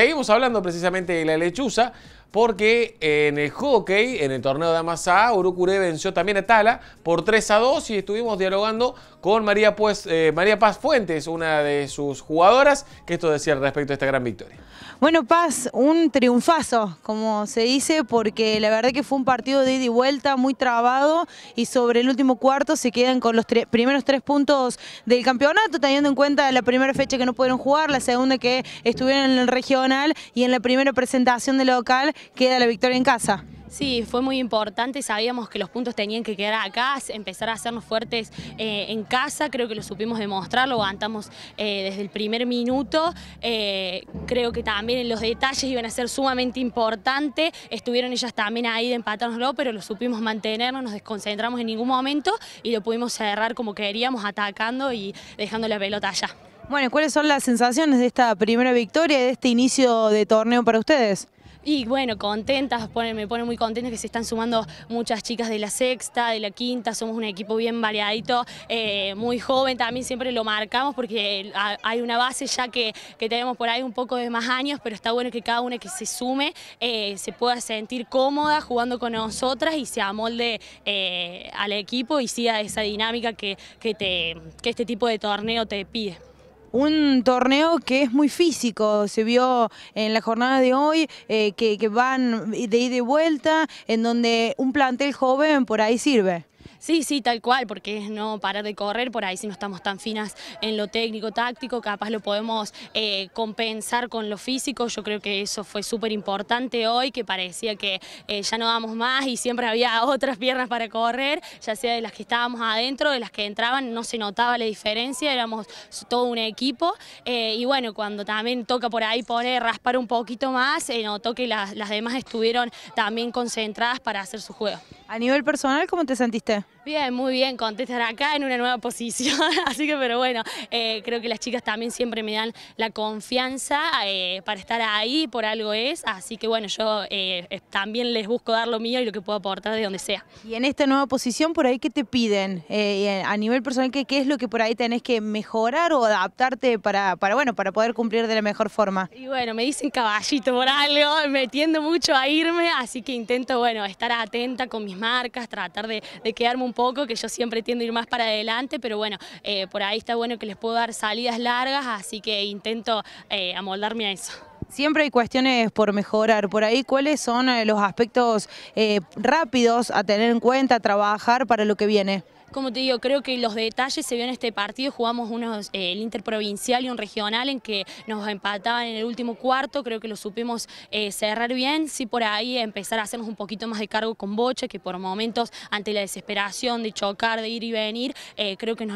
Seguimos hablando precisamente de la lechuza, porque en el hockey, en el torneo de Amasá, Urucuré venció también a Tala por 3 a 2 y estuvimos dialogando con María, pues, eh, María Paz Fuentes, una de sus jugadoras, que esto decía respecto a esta gran victoria. Bueno, Paz, un triunfazo, como se dice, porque la verdad que fue un partido de ida y vuelta, muy trabado, y sobre el último cuarto se quedan con los primeros tres puntos del campeonato, teniendo en cuenta la primera fecha que no pudieron jugar, la segunda que estuvieron en el regional y en la primera presentación de local queda la victoria en casa. Sí, fue muy importante, sabíamos que los puntos tenían que quedar acá, empezar a hacernos fuertes eh, en casa, creo que lo supimos demostrar, lo aguantamos eh, desde el primer minuto, eh, creo que también los detalles iban a ser sumamente importantes, estuvieron ellas también ahí de luego, pero lo supimos mantener, no nos desconcentramos en ningún momento y lo pudimos cerrar como queríamos, atacando y dejando la pelota allá. Bueno, ¿cuáles son las sensaciones de esta primera victoria de este inicio de torneo para ustedes? Y bueno, contentas, me pone muy contenta que se están sumando muchas chicas de la sexta, de la quinta, somos un equipo bien variadito, eh, muy joven, también siempre lo marcamos porque hay una base ya que, tenemos por ahí un poco de más años, pero está bueno que cada una que se sume eh, se pueda sentir cómoda jugando con nosotras y se amolde eh, al equipo y siga esa dinámica que, que este tipo de torneo te pide un torneo que es muy físico, se vio en la jornada de hoy eh, que, que van de ida y vuelta, en donde un plantel joven por ahí sirve. Sí, sí, tal cual, porque es no parar de correr, por ahí si no estamos tan finas en lo técnico, táctico, capaz lo podemos eh, compensar con lo físico, yo creo que eso fue súper importante hoy, que parecía que eh, ya no damos más y siempre había otras piernas para correr, ya sea de las que estábamos adentro, de las que entraban, no se notaba la diferencia, éramos todo un equipo, eh, y bueno, cuando también toca por ahí poner, raspar un poquito más, notó que las demás estuvieron también concentradas para hacer su juego. A nivel personal, ¿cómo te sentiste? Bien, muy bien, contestar acá en una nueva posición, así que pero bueno, eh, creo que las chicas también siempre me dan la confianza eh, para estar ahí, por algo es, así que bueno, yo eh, también les busco dar lo mío y lo que puedo aportar de donde sea. Y en esta nueva posición, por ahí, ¿qué te piden? a nivel personal, ¿qué, ¿qué, es lo que por ahí tenés que mejorar o adaptarte para, para, bueno, para poder cumplir de la mejor forma? Y bueno, me dicen caballito por algo, me tiendo mucho a irme, así que intento, bueno, estar atenta con mis marcas, tratar de, quedarme un poco, que yo siempre tiendo a ir más para adelante, pero bueno, eh, por ahí está bueno que les puedo dar salidas largas, así que intento eh, amoldarme a eso. Siempre hay cuestiones por mejorar. Por ahí, ¿cuáles son eh, los aspectos rápidos a tener en cuenta, a trabajar para lo que viene? Como te digo, creo que los detalles se vio en este partido, jugamos unos, eh, el interprovincial y un regional en que nos empataban en el último cuarto, creo que lo supimos eh, cerrar bien, sí por ahí empezar a hacernos un poquito más de cargo con Bocha, que por momentos ante la desesperación de chocar, de ir y venir, eh, creo que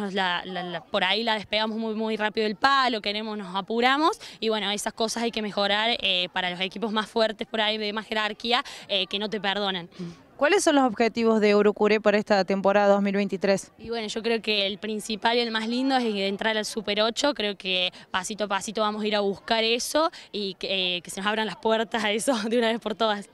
por ahí la despegamos muy, muy rápido el palo, queremos, nos apuramos y bueno, esas cosas hay que mejorar para los equipos más fuertes por ahí, de más jerarquía, que no te perdonan. ¿Cuáles son los objetivos de Urucuré para esta temporada 2023? Y bueno, yo creo que el principal y el más lindo es entrar al Super 8, creo que pasito a pasito vamos a ir a buscar eso y que, eh, que se nos abran las puertas a eso de una vez por todas.